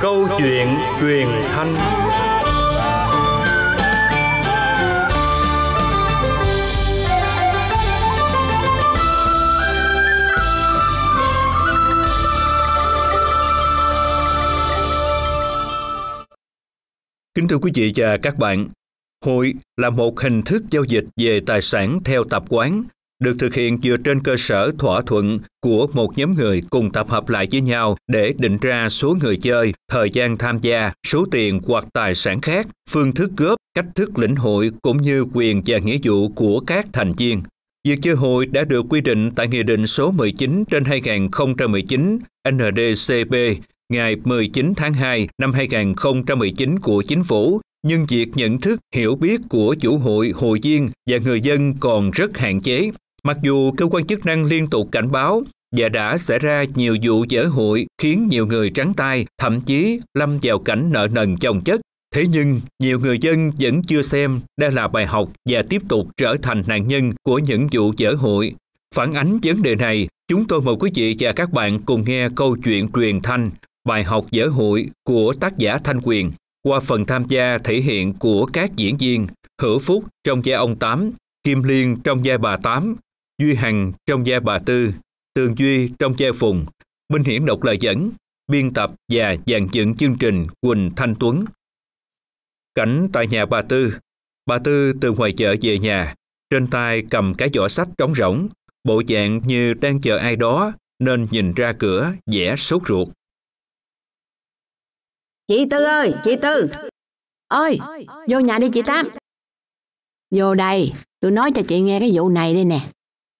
câu chuyện truyền thanh Kính thưa quý vị và các bạn, hội là một hình thức giao dịch về tài sản theo tập quán được thực hiện dựa trên cơ sở thỏa thuận của một nhóm người cùng tập hợp lại với nhau để định ra số người chơi, thời gian tham gia, số tiền hoặc tài sản khác, phương thức góp, cách thức lĩnh hội cũng như quyền và nghĩa vụ của các thành viên. Việc chơi hội đã được quy định tại Nghị định số 19 trên 2019 NDCP ngày 19 tháng 2 năm 2019 của Chính phủ nhưng việc nhận thức hiểu biết của chủ hội hội viên và người dân còn rất hạn chế Mặc dù cơ quan chức năng liên tục cảnh báo và đã xảy ra nhiều vụ dở hụi khiến nhiều người trắng tay, thậm chí lâm vào cảnh nợ nần chồng chất. Thế nhưng, nhiều người dân vẫn chưa xem đây là bài học và tiếp tục trở thành nạn nhân của những vụ dở hụi. Phản ánh vấn đề này, chúng tôi mời quý vị và các bạn cùng nghe câu chuyện truyền thanh bài học dở hụi của tác giả Thanh Quyền qua phần tham gia thể hiện của các diễn viên Hữu Phúc trong gia ông Tám, Kim Liên trong gia bà Tám, Duy Hằng trong gia bà Tư, Tường Duy trong gia Phùng, Minh Hiển đọc lời dẫn, biên tập và dàn dựng chương trình Quỳnh Thanh Tuấn. Cảnh tại nhà bà Tư, bà Tư từ ngoài chợ về nhà, trên tay cầm cái giỏ sách trống rỗng, bộ dạng như đang chờ ai đó nên nhìn ra cửa vẻ sốt ruột. Chị Tư ơi, chị Tư! Ơi, vô nhà đi chị Tám! Vô đây, tôi nói cho chị nghe cái vụ này đây nè.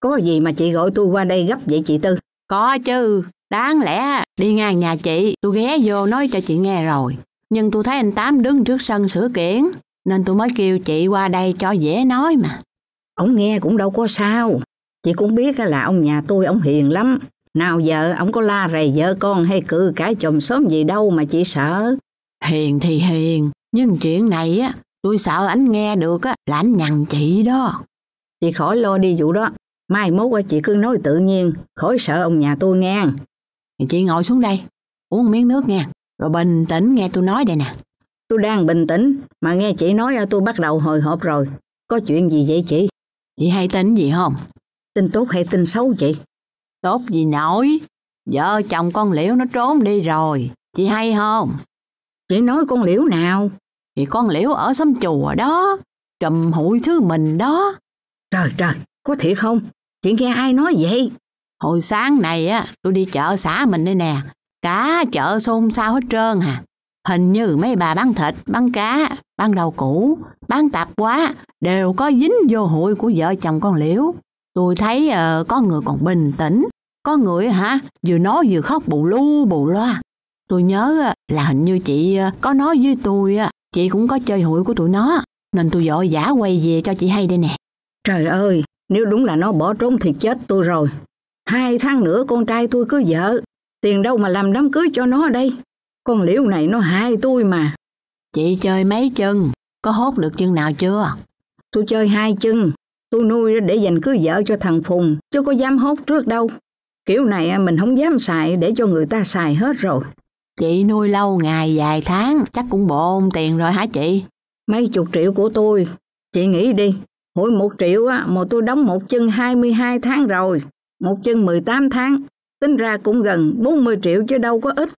Có gì mà chị gọi tôi qua đây gấp vậy chị Tư? Có chứ, đáng lẽ đi ngang nhà chị, tôi ghé vô nói cho chị nghe rồi. Nhưng tôi thấy anh Tám đứng trước sân sửa kiển, nên tôi mới kêu chị qua đây cho dễ nói mà. Ông nghe cũng đâu có sao. Chị cũng biết là ông nhà tôi ông hiền lắm. Nào giờ ông có la rầy vợ con hay cự cãi chồng sớm gì đâu mà chị sợ. Hiền thì hiền, nhưng chuyện này á, tôi sợ ảnh nghe được á là ảnh nhằn chị đó. Chị khỏi lo đi vụ đó, Mai mốt chị cứ nói tự nhiên, khỏi sợ ông nhà tôi nghe. Chị ngồi xuống đây, uống miếng nước nghe, rồi bình tĩnh nghe tôi nói đây nè. Tôi đang bình tĩnh, mà nghe chị nói tôi bắt đầu hồi hộp rồi. Có chuyện gì vậy chị? Chị hay tin gì không? Tin tốt hay tin xấu chị? Tốt gì nổi, vợ chồng con liễu nó trốn đi rồi, chị hay không? Chị nói con liễu nào? Thì con liễu ở xóm chùa đó, trầm hụi xứ mình đó. Trời trời, có thiệt không? chị nghe ai nói vậy? Hồi sáng này á, tôi đi chợ xã mình đây nè, cá chợ xôn xao hết trơn à. Hình như mấy bà bán thịt, bán cá, bán đầu củ, bán tạp quá, đều có dính vô hội của vợ chồng con Liễu. Tôi thấy uh, có người còn bình tĩnh, có người hả, vừa nói vừa khóc bù lu bù loa. Tôi nhớ là hình như chị ờ, có nói với tôi, chị cũng có chơi hụi của tụi nó, nên tôi vội giả quay về cho chị hay đây nè. Trời ơi, nếu đúng là nó bỏ trốn thì chết tôi rồi. Hai tháng nữa con trai tôi cưới vợ. Tiền đâu mà làm đám cưới cho nó đây. Con liễu này nó hai tôi mà. Chị chơi mấy chân? Có hốt được chân nào chưa? Tôi chơi hai chân. Tôi nuôi để dành cưới vợ cho thằng Phùng. Chứ có dám hốt trước đâu. Kiểu này à, mình không dám xài để cho người ta xài hết rồi. Chị nuôi lâu ngày vài tháng chắc cũng bộ ôm tiền rồi hả chị? Mấy chục triệu của tôi. Chị nghĩ đi, Mỗi một triệu á, mà tôi đóng một chân 22 tháng rồi, một chân 18 tháng, tính ra cũng gần 40 triệu chứ đâu có ít.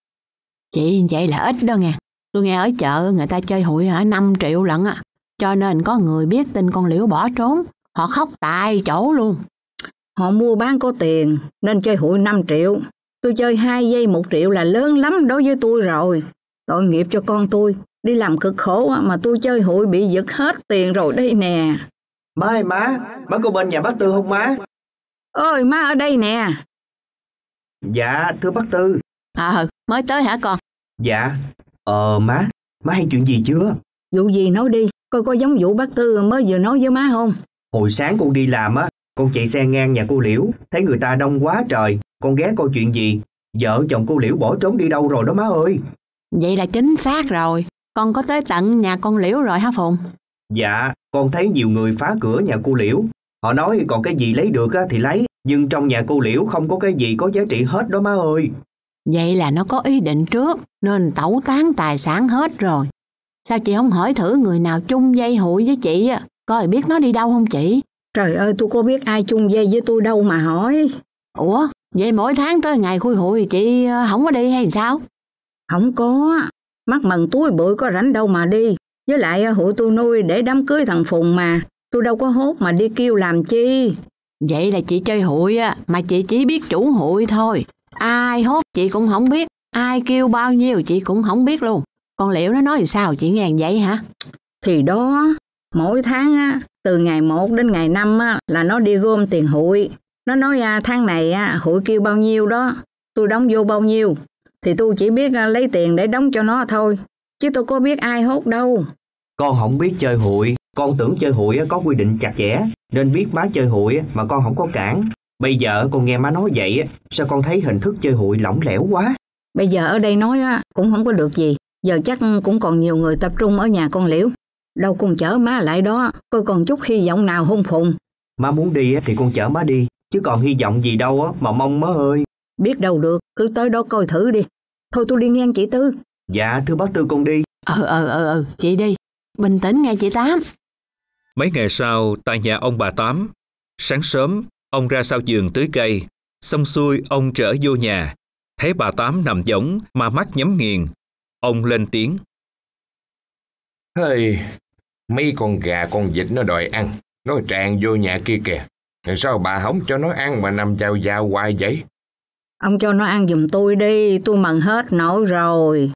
Chị vậy là ít đó nghe. Tôi nghe ở chợ người ta chơi hụi hả 5 triệu lận á. Cho nên có người biết tin con liễu bỏ trốn, họ khóc tại chỗ luôn. Họ mua bán có tiền nên chơi hụi 5 triệu. Tôi chơi 2 giây 1 triệu là lớn lắm đối với tôi rồi. Tội nghiệp cho con tôi, đi làm cực khổ mà tôi chơi hụi bị giật hết tiền rồi đây nè. Mai má, má có bên nhà bác Tư không má? Ôi má ở đây nè. Dạ, thưa bác Tư. À, mới tới hả con? Dạ. Ờ má, má hay chuyện gì chưa? Vụ gì nói đi, coi có giống vụ bác Tư mới vừa nói với má không? Hồi sáng con đi làm á, con chạy xe ngang nhà cô Liễu, thấy người ta đông quá trời, con ghé coi chuyện gì. Vợ chồng cô Liễu bỏ trốn đi đâu rồi đó má ơi. Vậy là chính xác rồi, con có tới tận nhà con Liễu rồi hả Phụng? Dạ, con thấy nhiều người phá cửa nhà cô Liễu. Họ nói còn cái gì lấy được thì lấy, nhưng trong nhà cô Liễu không có cái gì có giá trị hết đó má ơi. Vậy là nó có ý định trước, nên tẩu tán tài sản hết rồi. Sao chị không hỏi thử người nào chung dây hụi với chị á, coi biết nó đi đâu không chị? Trời ơi, tôi có biết ai chung dây với tôi đâu mà hỏi. Ủa, vậy mỗi tháng tới ngày khui hụi chị ờ, không có đi hay sao? Không có, mắc mần túi bụi có rảnh đâu mà đi. Với lại à, hụi tôi nuôi để đám cưới thằng Phùng mà, tôi đâu có hốt mà đi kêu làm chi. Vậy là chị chơi hụi á, mà chị chỉ biết chủ hụi thôi. Ai hốt chị cũng không biết, ai kêu bao nhiêu chị cũng không biết luôn. Còn liệu nó nói sao chị nghe vậy hả? Thì đó, mỗi tháng á, từ ngày 1 đến ngày 5 á, là nó đi gom tiền hụi. Nó nói à, tháng này á, hụi kêu bao nhiêu đó, tôi đóng vô bao nhiêu. Thì tôi chỉ biết à, lấy tiền để đóng cho nó thôi, chứ tôi có biết ai hốt đâu. Con không biết chơi hụi, con tưởng chơi hụi có quy định chặt chẽ, nên biết má chơi hụi mà con không có cản. Bây giờ con nghe má nói vậy, sao con thấy hình thức chơi hụi lỏng lẻo quá. Bây giờ ở đây nói cũng không có được gì, giờ chắc cũng còn nhiều người tập trung ở nhà con liễu. Đâu con chở má lại đó, coi còn chút hy vọng nào hung phùng. Má muốn đi thì con chở má đi, chứ còn hy vọng gì đâu mà mong má ơi. Biết đâu được, cứ tới đó coi thử đi. Thôi tôi đi ngang chị Tư. Dạ, thưa bác Tư con đi. Ờ, ờ, ờ, ờ chị đi. Bình tĩnh nghe chị Tám. Mấy ngày sau, tại nhà ông bà Tám, sáng sớm, ông ra sau giường tưới cây. Xong xuôi, ông trở vô nhà. Thấy bà Tám nằm giống mà mắt nhắm nghiền. Ông lên tiếng. Hơi, mấy con gà con vịt nó đòi ăn. Nó tràn vô nhà kia kìa. Sao bà không cho nó ăn mà nằm giao giao hoài vậy? Ông cho nó ăn giùm tôi đi, tôi mần hết nổi rồi.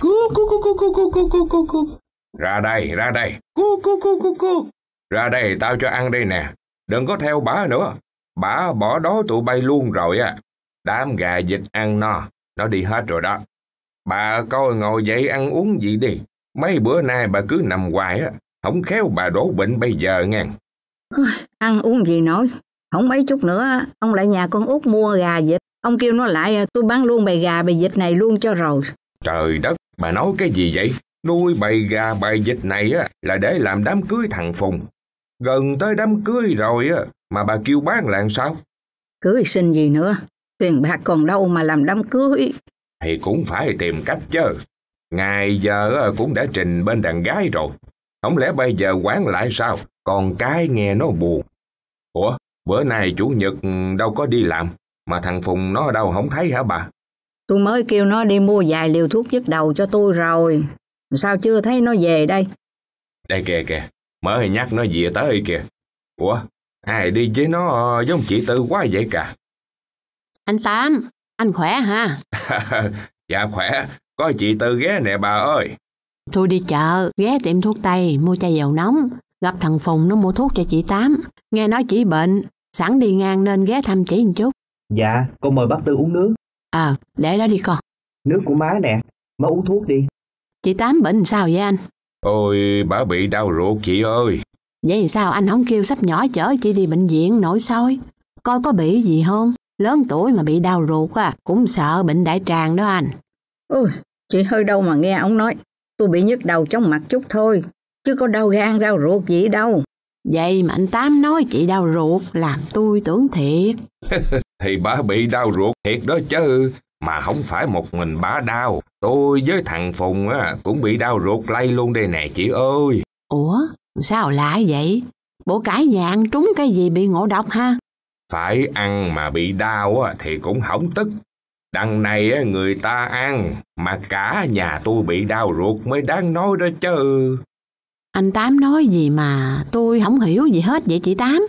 Cú cú cú cú cú cú cú cú cú cú. Ra đây, ra đây, cu cu cu cu cu. Ra đây tao cho ăn đây nè, đừng có theo bả nữa. Bả bỏ đó tụi bay luôn rồi á. Đám gà vịt ăn no, nó đi hết rồi đó. Bà coi ngồi dậy ăn uống gì đi. Mấy bữa nay bà cứ nằm hoài á, không khéo bà đổ bệnh bây giờ nghe. ăn uống gì nói không mấy chút nữa, ông lại nhà con út mua gà vịt. Ông kêu nó lại, tôi bán luôn bày gà bày vịt này luôn cho rồi. Trời đất, bà nói cái gì vậy? Nuôi bầy gà bầy vịt này á, là để làm đám cưới thằng Phùng. Gần tới đám cưới rồi á, mà bà kêu bán làm sao? Cưới sinh gì nữa, tiền bạc còn đâu mà làm đám cưới. Thì cũng phải tìm cách chứ. Ngày giờ cũng đã trình bên đàn gái rồi. Không lẽ bây giờ quán lại sao? Còn cái nghe nó buồn. Ủa, bữa nay chủ nhật đâu có đi làm, mà thằng Phùng nó đâu không thấy hả bà? Tôi mới kêu nó đi mua vài liều thuốc dứt đầu cho tôi rồi. Sao chưa thấy nó về đây? Đây kìa kìà, mới nhắc nó về tới kìa. Ủa, ai đi với nó ờ, giống chị Tư quá vậy cả? Anh Tám, anh khỏe ha? dạ khỏe, có chị Tư ghé nè bà ơi. Tôi đi chợ, ghé tiệm thuốc tây, mua chai dầu nóng. Gặp thằng Phùng nó mua thuốc cho chị Tám. Nghe nói chị bệnh, sẵn đi ngang nên ghé thăm chị một chút. Dạ, con mời bác Tư uống nước. Ờ, à, để đó đi con. Nước của má nè, má uống thuốc đi. Chị Tám bệnh sao vậy anh? Ôi, bà bị đau ruột chị ơi. Vậy sao anh không kêu sắp nhỏ chở chị đi bệnh viện nổi soi? Coi có bị gì không? Lớn tuổi mà bị đau ruột à, cũng sợ bệnh đại tràng đó anh. Ôi, chị hơi đau mà nghe ông nói. Tôi bị nhức đầu trong mặt chút thôi, chứ có đau gan đau ruột gì đâu. Vậy mà anh Tám nói chị đau ruột làm tôi tưởng thiệt. Thì bà bị đau ruột thiệt đó chứ, mà không phải một mình bả đau, tôi với thằng Phùng á, cũng bị đau ruột lây luôn đây nè chị ơi. Ủa, sao lạ vậy? Bộ cải nhà ăn trúng cái gì bị ngộ độc ha? Phải ăn mà bị đau á, thì cũng không tức. Đằng này á, người ta ăn, mà cả nhà tôi bị đau ruột mới đáng nói đó chứ. Anh Tám nói gì mà tôi không hiểu gì hết vậy chị Tám?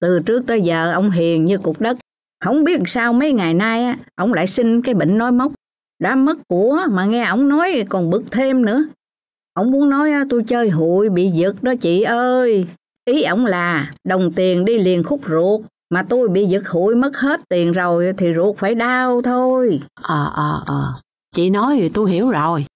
Từ trước tới giờ ông hiền như cục đất, không biết sao mấy ngày nay ông lại sinh cái bệnh nói móc. Đã mất của mà nghe ông nói còn bực thêm nữa. Ông muốn nói tôi chơi hụi bị giật đó chị ơi. Ý ông là đồng tiền đi liền khúc ruột. Mà tôi bị giật hụi mất hết tiền rồi thì ruột phải đau thôi. Ờ, ờ, ờ. Chị nói thì tôi hiểu rồi.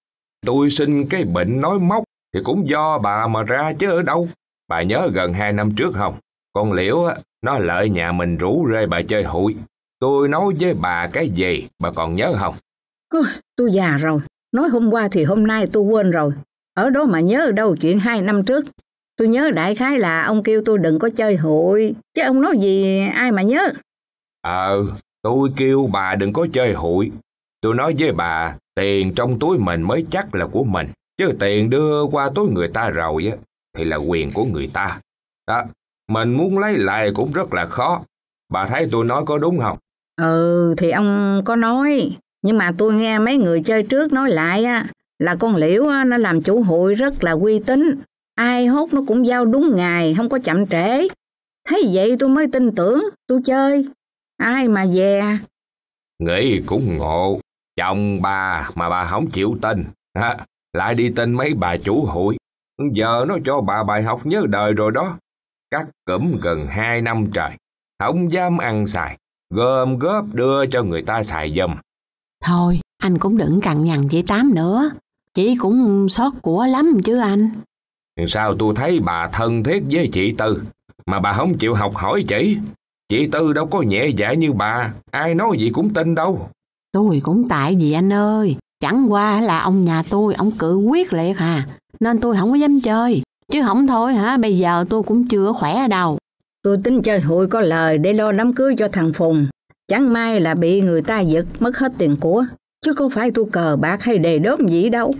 Tôi sinh cái bệnh nói móc thì cũng do bà mà ra chứ ở đâu. Bà nhớ gần hai năm trước không? Con Liễu á, nó lợi nhà mình rủ rê bà chơi hụi. Tôi nói với bà cái gì, bà còn nhớ không? tôi già rồi, nói hôm qua thì hôm nay tôi quên rồi. Ở đó mà nhớ đâu chuyện hai năm trước. Tôi nhớ đại khái là ông kêu tôi đừng có chơi hụi, chứ ông nói gì ai mà nhớ. Ờ, tôi kêu bà đừng có chơi hụi. Tôi nói với bà, tiền trong túi mình mới chắc là của mình, chứ tiền đưa qua túi người ta rồi á, thì là quyền của người ta. Đó, mình muốn lấy lại cũng rất là khó. Bà thấy tôi nói có đúng không? Ừ, thì ông có nói. Nhưng mà tôi nghe mấy người chơi trước nói lại á, là con Liễu á, nó làm chủ hội rất là uy tín. Ai hốt nó cũng giao đúng ngày, không có chậm trễ. Thấy vậy tôi mới tin tưởng, tôi chơi. Ai mà về. Nghĩ cũng ngộ, chồng bà mà bà không chịu tin. Ha, lại đi tin mấy bà chủ hội. Giờ nó cho bà bài học nhớ đời rồi đó cắt cụm gần hai năm trời, không dám ăn xài, gom góp đưa cho người ta xài dùm. Thôi, anh cũng đừng cằn nhằn chị Tám nữa, chị cũng xót của lắm chứ anh. Sao tôi thấy bà thân thiết với chị Tư, mà bà không chịu học hỏi chị? Chị Tư đâu có nhẹ dạ như bà, ai nói gì cũng tin đâu. Tôi cũng tại vì anh ơi, chẳng qua là ông nhà tôi, ông cự quyết liệt à, nên tôi không có dám chơi. Chứ không thôi hả, bây giờ tôi cũng chưa khỏe đâu. Tôi tính chơi hụi có lời để lo đám cưới cho thằng Phùng. Chẳng may là bị người ta giật mất hết tiền của. Chứ không phải tôi cờ bạc hay đề đốm gì đâu.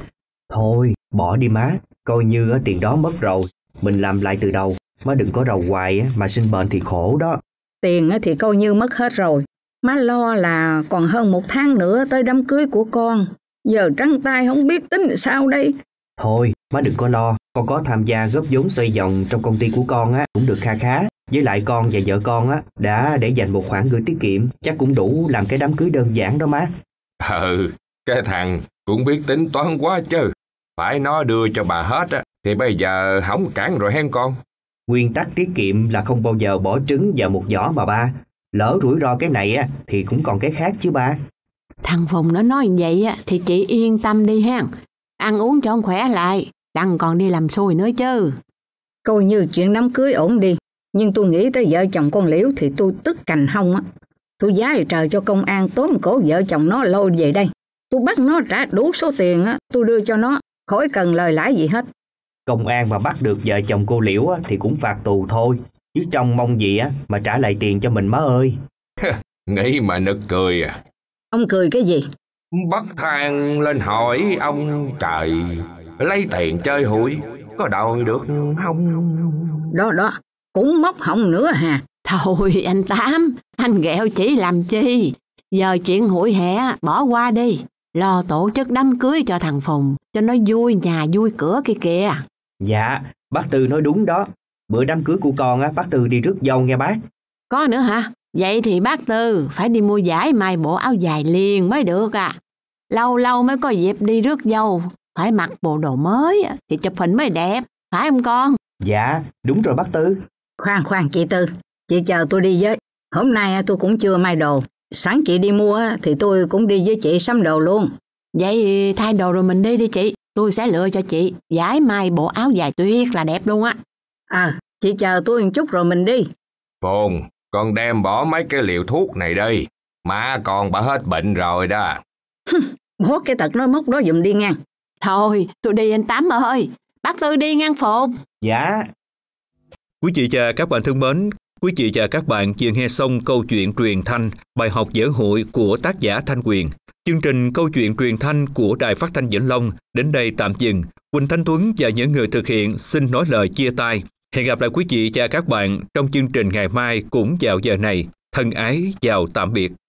Thôi, bỏ đi má. Coi như ở ờ, tiền đó mất rồi. Mình làm lại từ đầu. Má đừng có rầu hoài ờ, mà sinh bệnh thì khổ đó. Tiền ờ, thì coi như mất hết rồi. Má lo là còn hơn một tháng nữa tới đám cưới của con. Giờ trắng tay không biết tính sao đây. Thôi, má đừng có lo, con có tham gia góp vốn xoay vòng trong công ty của con á cũng được kha khá. Với lại con và vợ con á đã để dành một khoản gửi tiết kiệm, chắc cũng đủ làm cái đám cưới đơn giản đó má. Ừ, cái thằng cũng biết tính toán quá chứ. Phải nó đưa cho bà hết á, thì bây giờ hỏng cản rồi hen con. Nguyên tắc tiết kiệm là không bao giờ bỏ trứng vào một giỏ mà ba. Lỡ rủi ro cái này á thì cũng còn cái khác chứ ba. Thằng Phùng nó nói vậy á thì chị yên tâm đi hen ăn uống cho khỏe lại, đằng còn đi làm xui nữa chứ. Coi như chuyện đám cưới ổn đi, nhưng tôi nghĩ tới vợ chồng con Liễu thì tôi tức cành hông á. Tôi giái trời cho công an tóm cổ vợ chồng nó lôi về đây. Tôi bắt nó trả đủ số tiền á, tôi đưa cho nó, khỏi cần lời lãi gì hết. Công an mà bắt được vợ chồng cô Liễu á, thì cũng phạt tù thôi, chứ trong mong gì á mà trả lại tiền cho mình má ơi. nghĩ mà nực cười à. Ông cười cái gì? Bắt thang lên hỏi ông trời Lấy tiền chơi hụi Có đòi được không Đó đó cũng móc họng nữa hà Thôi anh Tám Anh ghẹo chỉ làm chi Giờ chuyện hụi hè bỏ qua đi Lo tổ chức đám cưới cho thằng Phùng Cho nó vui nhà vui cửa kia kìa Dạ bác Tư nói đúng đó Bữa đám cưới của con á, bác Tư đi rước dâu nghe bác Có nữa hả Vậy thì bác Tư phải đi mua giải mai bộ áo dài liền mới được à. Lâu lâu mới có dịp đi rước dâu, phải mặc bộ đồ mới thì chụp hình mới đẹp, phải không con? Dạ, đúng rồi bác Tư. Khoan khoan chị Tư, chị chờ tôi đi với. Hôm nay tôi cũng chưa may đồ, sáng chị đi mua thì tôi cũng đi với chị sắm đồ luôn. Vậy thay đồ rồi mình đi đi chị, tôi sẽ lựa cho chị giải mai bộ áo dài tuyết là đẹp luôn á. À, chị chờ tôi một chút rồi mình đi. Phồn, con đem bỏ mấy cái liều thuốc này đi. Má con bà hết bệnh rồi đó. Bố cái thật nó móc đó dùm đi nha. Thôi, tôi đi anh Tám ơi. Bác Tư đi ngang phồn. Dạ. Quý chị và các bạn thân mến, quý chị và các bạn vừa nghe xong câu chuyện truyền thanh, bài học dở hội của tác giả Thanh Quyền. Chương trình Câu chuyện truyền thanh của Đài Phát thanh Vĩnh Long đến đây tạm dừng. Quỳnh Thanh Tuấn và những người thực hiện xin nói lời chia tay. Hẹn gặp lại quý vị và các bạn trong chương trình ngày mai cũng vào giờ này. Thân ái, chào tạm biệt.